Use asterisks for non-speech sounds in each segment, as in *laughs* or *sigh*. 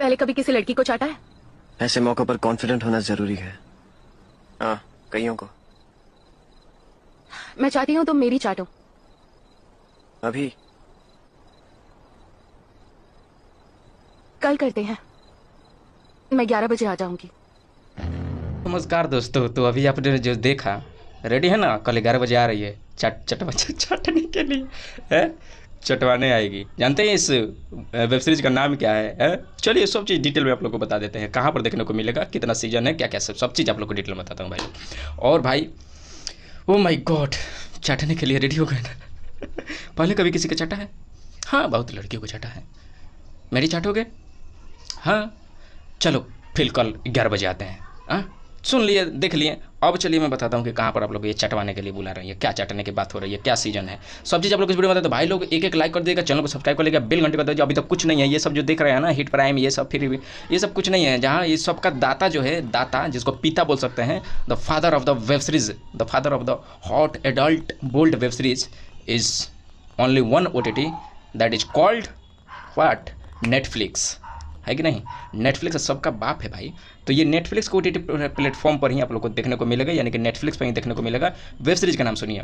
पहले कभी किसी लड़की को चाटा है ऐसे मौकों पर कॉन्फिडेंट होना जरूरी है आ, हाँ, कईयों को मैं चाहती हूँ तुम तो मेरी चाटो अभी कल करते हैं मैं ग्यारह बजे आ जाऊंगी नमस्कार दोस्तों तो अभी आपने जो देखा रेडी है ना कल ग्यारह बजे आ रही है चट *laughs* चट चाटने के लिए है चटवाने आएगी जानते हैं इस वेब सीरीज का नाम क्या है चलिए सब चीज़ डिटेल में आप लोग को बता देते हैं कहाँ पर देखने को मिलेगा कितना सीजन है क्या क्या सब सब चीज़ आप लोग को डिटेल में बताता हूँ भाई और भाई ओ माई गॉड चाटने के लिए रेडी हो गए ना *laughs* पहले कभी किसी का चाटा है हाँ बहुत लड़कियों को चाटा है मेरी चाटोगे हाँ चलो फिर कल ग्यारह बजे आते हैं हाँ सुन लिए देख लिए अब चलिए मैं बताता हूँ कि कहाँ पर आप लोग ये चटवाने के लिए बुला रहे हैं क्या चटने की बात हो रही है क्या सीजन है सब चीज़ आप लोग इस वीडियो में तो भाई लोग एक एक लाइक कर देगा चैनल को सब्सक्राइब कर लेगा बिल घंटे कर दीजिए अभी तक तो कुछ नहीं है ये सब जो देख रहे हैं ना हिट प्राइम ये सब फिर ये सब कुछ नहीं है जहाँ ये सब का दाता जो है दाता जिसको पिता बोल सकते हैं the father of the web series the father of the hot adult bold web series is only one O T T that is called what Netflix है कि नहीं नेटफ्लिक्स सबका बाप है भाई तो ये नेटफ्लिक्स को टी प्लेटफॉर्म पर ही आप लोग को देखने को मिलेगा यानी कि नेटफ्लिक्स पर ही देखने को मिलेगा वेब सीरीज़ का नाम सुनिए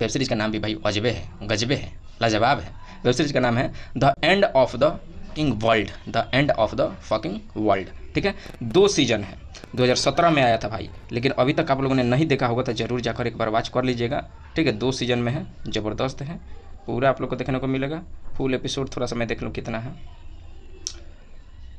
वेब सीरीज़ का नाम भी भाई अजबे है गजबे है लाजवाब है वेब सीरीज़ का नाम है the end of the king world the end of the fucking world ठीक है दो सीजन है 2017 में आया था भाई लेकिन अभी तक आप लोगों ने नहीं देखा होगा तो जरूर जाकर एक बार वॉच कर लीजिएगा ठीक है दो सीजन में है ज़बरदस्त है पूरा आप लोग को देखने को मिलेगा फुल एपिसोड थोड़ा सा मैं देख लूँ कितना है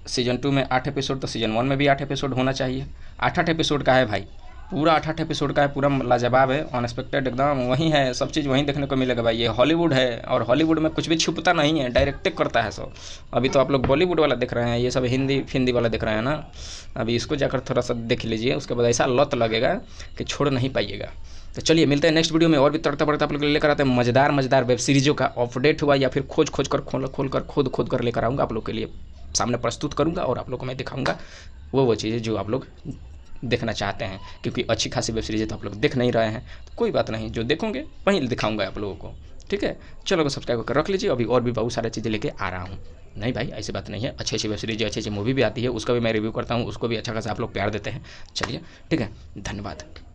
सीजन टू में आठ एपिसोड तो सीजन वन में भी आठ एपिसोड होना चाहिए आठ आठ एपिसोड का है भाई पूरा आठ आठ एपिसोड का है पूरा लाजवाब है अनएक्सपेक्टेड एकदम वहीं है सब चीज़ वहीं देखने को मिलेगा भाई ये हॉलीवुड है और हॉलीवुड में कुछ भी छुपता नहीं है डायरेक्ट करता है सब अभी तो आप लोग बॉलीवुड वाला देख रहे हैं ये सब हिंदी हिंदी वाला देख रहे हैं ना अभी इसको जाकर थोड़ा सा देख लीजिए उसके बाद ऐसा लत लगेगा कि छोड़ नहीं पाइएगा तो चलिए मिलते हैं नेक्स्ट वीडियो में और भी तड़ता पड़ता आप लोग लेकर आते हैं मज़ेदार मज़ेदार वेब सीरीज़ों का अपडेट हुआ या फिर खोज खोज कर खोल खोल कर खुद खोद कर लेकर आऊँगा आप लोग के लिए सामने प्रस्तुत करूँगा और आप लोग को मैं दिखाऊँगा वो वो चीज़ें जो आप लोग देखना चाहते हैं क्योंकि अच्छी खासी वेब सीरीज तो आप लोग देख नहीं रहे हैं तो कोई बात नहीं जो देखोगे वहीं दिखाऊंगा आप लोगों को ठीक है चलो को सब्सक्राइब कर रख लीजिए अभी और भी बहुत सारी चीज़ें लेके आ रहा हूँ नहीं भाई ऐसी बात नहीं है अच्छी अच्छी वेब सीरीज अच्छी अच्छी मूवी भी आती है उसका भी मैं रिव्यू करता हूँ उसको भी अच्छा खासा आप लोग प्यार देते हैं चलिए ठीक है धन्यवाद